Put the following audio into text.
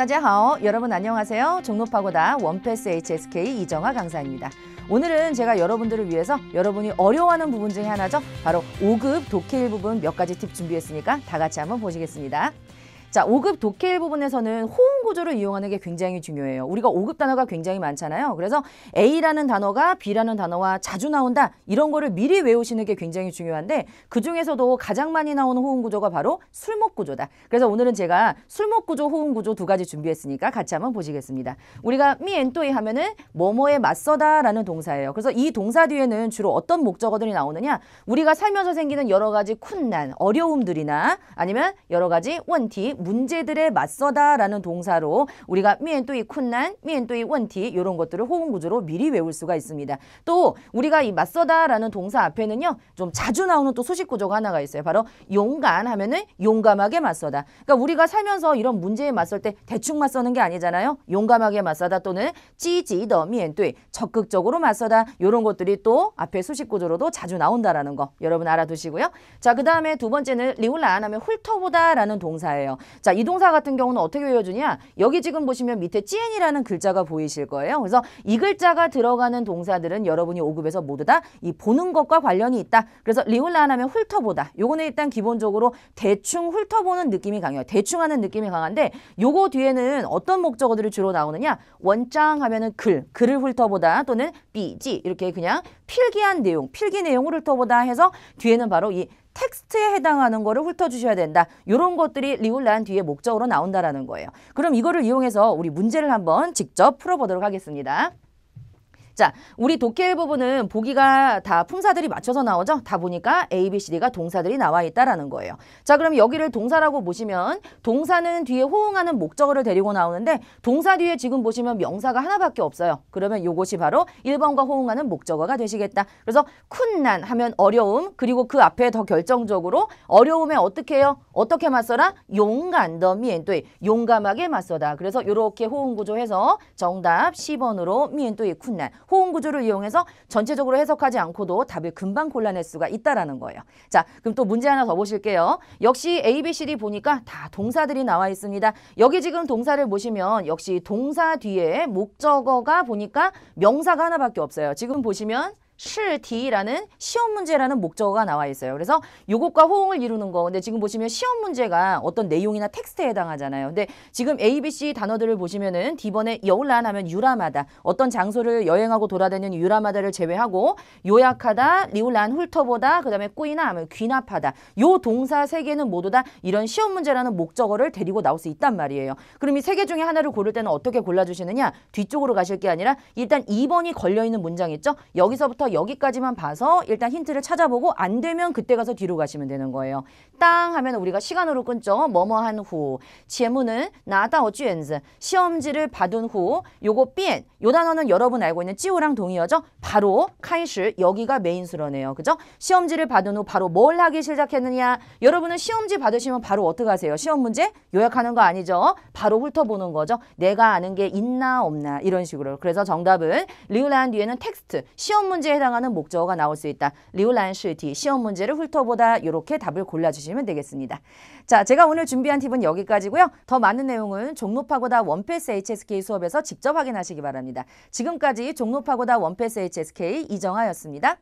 안녕하세요. 네, 여러분 안녕하세요. 종로파고다 원패스 HSK 이정아 강사입니다. 오늘은 제가 여러분들을 위해서 여러분이 어려워하는 부분 중에 하나죠. 바로 5급 독해일 부분 몇 가지 팁 준비했으니까 다 같이 한번 보시겠습니다. 자, 5급 독해일 부분에서는 호응 구조를 이용하는 게 굉장히 중요해요. 우리가 5급 단어가 굉장히 많잖아요. 그래서 A라는 단어가 B라는 단어와 자주 나온다. 이런 거를 미리 외우시는 게 굉장히 중요한데 그중에서도 가장 많이 나오는 호응 구조가 바로 술목 구조다. 그래서 오늘은 제가 술목 구조, 호응 구조 두 가지 준비했으니까 같이 한번 보시겠습니다. 우리가 미엔토이 하면은 뭐뭐에 맞서다라는 동사예요. 그래서 이 동사 뒤에는 주로 어떤 목적어들이 나오느냐? 우리가 살면서 생기는 여러 가지 쿤난, 어려움들이나 아니면 여러 가지 원티, 문제들에 맞서다라는 동사로 우리가 미엔또이 쿤난, 미엔또이 원티 이런 것들을 호응 구조로 미리 외울 수가 있습니다. 또 우리가 이 맞서다라는 동사 앞에는요 좀 자주 나오는 또 소식 구조가 하나가 있어요. 바로 용간 하면은 용감하게 맞서다. 그러니까 우리가 살면서 이런 문제에 맞설 때 대충 맞서는 게 아니잖아요. 용감하게 맞서다 또는 찌지더 미엔또이 적극적으로 맞서다 이런 것들이 또 앞에 소식 구조로도 자주 나온다라는 거 여러분 알아두시고요. 자 그 다음에 두 번째는 리울란 하면 훑어보다라는 동사예요. 자, 이 동사 같은 경우는 어떻게 외워주냐? 여기 지금 보시면 밑에 찌엔이라는 글자가 보이실 거예요. 그래서 이 글자가 들어가는 동사들은 여러분이 오급에서 모두 다 이 보는 것과 관련이 있다. 그래서 리올라안 하면 훑어보다. 요거는 일단 기본적으로 대충 훑어보는 느낌이 강해요. 대충 하는 느낌이 강한데 요거 뒤에는 어떤 목적어들이 주로 나오느냐? 원장 하면은 글, 글을 훑어보다 또는 비지 이렇게 그냥 필기한 내용, 필기 내용을 훑어보다 해서 뒤에는 바로 이 텍스트에 해당하는 거를 훑어주셔야 된다. 이런 것들이 리올란 뒤에 목적으로 나온다라는 거예요. 그럼 이거를 이용해서 우리 문제를 한번 직접 풀어보도록 하겠습니다. 자, 우리 독해 의 부분은 보기가 다 품사들이 맞춰서 나오죠? 다 보니까 A, B, C, D가 동사들이 나와 있다라는 거예요. 자, 그럼 여기를 동사라고 보시면 동사는 뒤에 호응하는 목적어를 데리고 나오는데 동사 뒤에 지금 보시면 명사가 하나밖에 없어요. 그러면 요것이 바로 1번과 호응하는 목적어가 되시겠다. 그래서 쿤난 하면 어려움, 그리고 그 앞에 더 결정적으로 어려움에 어떻게 해요? 어떻게 맞서라? 용간더미엔또 용감하게 맞서다. 그래서 이렇게 호응 구조해서 정답 10번으로 미엔 또이 쿤난 호응 구조를 이용해서 전체적으로 해석하지 않고도 답을 금방 골라낼 수가 있다라는 거예요. 자, 그럼 또 문제 하나 더 보실게요. 역시 A, B, C, D 보니까 다 동사들이 나와 있습니다. 여기 지금 동사를 보시면 역시 동사 뒤에 목적어가 보니까 명사가 하나밖에 없어요. 지금 보시면 실디라는 시험 문제라는 목적어가 나와 있어요. 그래서 요것과 호응을 이루는 거. 근데 지금 보시면 시험 문제가 어떤 내용이나 텍스트에 해당하잖아요. 근데 지금 A, B, C 단어들을 보시면은 D번에 여울란 하면 유라마다 어떤 장소를 여행하고 돌아다니는 유라마다를 제외하고 요약하다, 리울란 훑어보다, 그 다음에 꾸이나 하면 귀납하다. 요 동사 세 개는 모두 다 이런 시험 문제라는 목적어를 데리고 나올 수 있단 말이에요. 그럼 이 세 개 중에 하나를 고를 때는 어떻게 골라주시느냐? 뒤쪽으로 가실 게 아니라 일단 2번이 걸려있는 문장 있죠? 여기서부터 여기까지만 봐서 일단 힌트를 찾아보고 안 되면 그때 가서 뒤로 가시면 되는 거예요. 땅 하면 우리가 시간으로 끊죠. 뭐뭐한 후. 제문은 나다 어쥐엔즈 시험지를 받은 후 요거 삔. 요 단어는 여러분 알고 있는 찌우랑 동의어죠. 바로 카이시 여기가 메인 수러네요. 그죠? 시험지를 받은 후 바로 뭘 하기 시작했느냐. 여러분은 시험지 받으시면 바로 어떻게 하세요? 시험 문제 요약하는 거 아니죠. 바로 훑어보는 거죠. 내가 아는 게 있나 없나 이런 식으로. 그래서 정답은 리을한 뒤에는 텍스트 시험 문제에 해당하는 목적어가 나올 수 있다. 리우란시티 시험 문제를 훑어보다 이렇게 답을 골라주시면 되겠습니다. 자, 제가 오늘 준비한 팁은 여기까지고요. 더 많은 내용은 종로파고다 원패스 HSK 수업에서 직접 확인하시기 바랍니다. 지금까지 종로파고다 원패스 HSK 이정아였습니다.